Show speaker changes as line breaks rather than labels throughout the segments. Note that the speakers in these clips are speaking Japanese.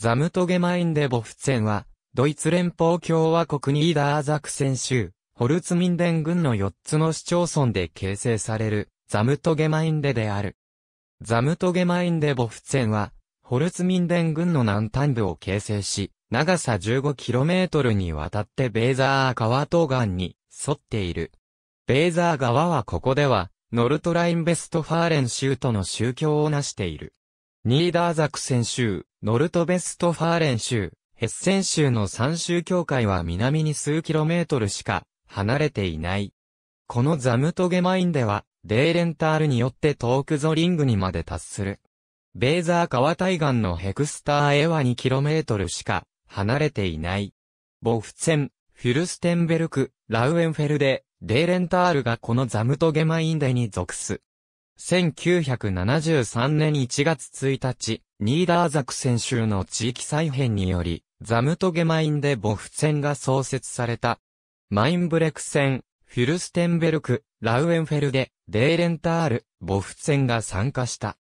ザムトゲマインデボフツェンは、ドイツ連邦共和国ニーダーザクセン州、ホルツミンデン郡の4つの市町村で形成される、ザムトゲマインデである。ザムトゲマインデボフツェンは、ホルツミンデン郡の南端部を形成し、長さ 15km にわたってベーザー川東岸に沿っている。ベーザー川はここでは、ノルトラインベストファーレン州との宗教を成している。ニーダーザクセン州、ノルトベストファーレン州、ヘッセン州の3州境界は南に数キロメートルしか離れていない。このザムトゲマインでは、デーレンタールによってトークゾリングにまで達する。ベーザー川対岸のヘクスターへは 2km しか離れていない。ボフツェン、フィルステンベルク、ラウエンフェルデ、デーレンタールがこのザムトゲマインデに属す。1973年1月1日、ニーダーザク選手の地域再編により、ザムトゲマインでボフ戦が創設された。マインブレク戦、フィルステンベルク、ラウエンフェルデ、デーレンタール、ボフ戦が参加した。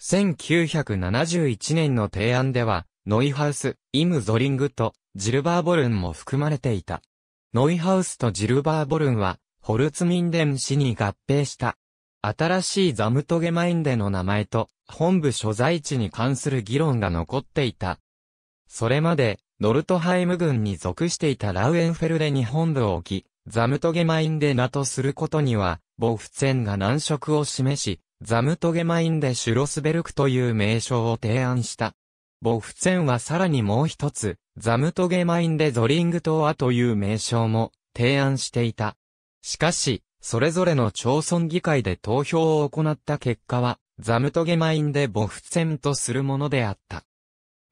1971年の提案では、ノイハウス、イムゾリングと、ジルバーボルンも含まれていた。ノイハウスとジルバーボルンは、ホルツミンデン市に合併した。新しいザムトゲマインデの名前と本部所在地に関する議論が残っていた。それまで、ノルトハイム軍に属していたラウエンフェルデに本部を置き、ザムトゲマインデ名とすることには、ボフツェンが難色を示し、ザムトゲマインデシュロスベルクという名称を提案した。ボフツェンはさらにもう一つ、ザムトゲマインデゾリング島アという名称も提案していた。しかし、それぞれの町村議会で投票を行った結果は、ザムトゲマインデボフェンとするものであった。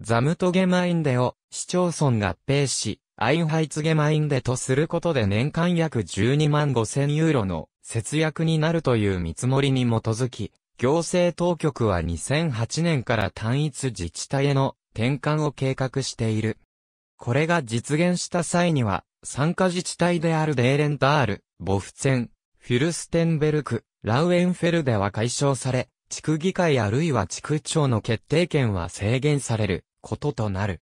ザムトゲマインデを市町村合併し、アインハイツゲマインデとすることで年間約12万5千ユーロの節約になるという見積もりに基づき、行政当局は2008年から単一自治体への転換を計画している。これが実現した際には、参加自治体であるデーレンタール、ボフツェン、フィルステンベルク、ラウエンフェルデは解消され、地区議会あるいは地区長の決定権は制限されることとなる。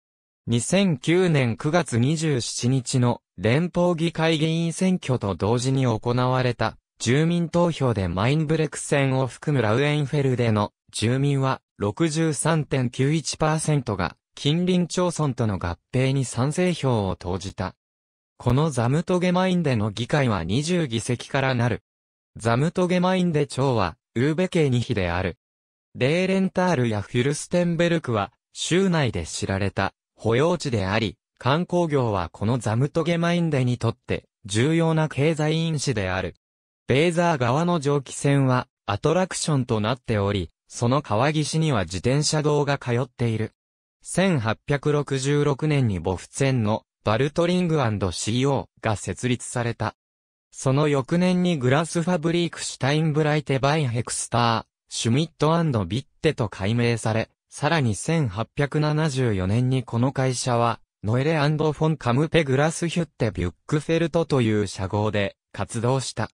2009年9月27日の連邦議会議員選挙と同時に行われた住民投票でマインブレク戦を含むラウエンフェルデの住民は63.91%が近隣町村との合併に賛成票を投じた。このザムトゲマインデの議会は20議席からなる。ザムトゲマインデ長は、ウーベ系に比である。レーレンタールやフュルステンベルクは、州内で知られた、保養地であり、観光業はこのザムトゲマインデにとって、重要な経済因子である。ベーザー側の蒸気船は、アトラクションとなっており、その川岸には自転車道が通っている。1866年に母仏船のバルトリング &CO が設立された。その翌年にグラスファブリークシュタインブライテバイヘクスター、シュミットビッテと改名され、さらに1874年にこの会社は、ノエレフォン・カムペ・グラスヒュッテ・ビュックフェルトという社号で活動した。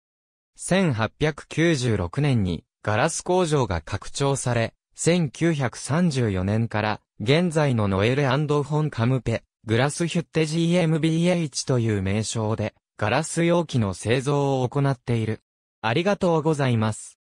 1896年にガラス工場が拡張され、1934年から現在のノエレフォン・カムペ、グラスヒュッテ GmbH という名称で、ガラス容器の製造を行っている。ありがとうございます。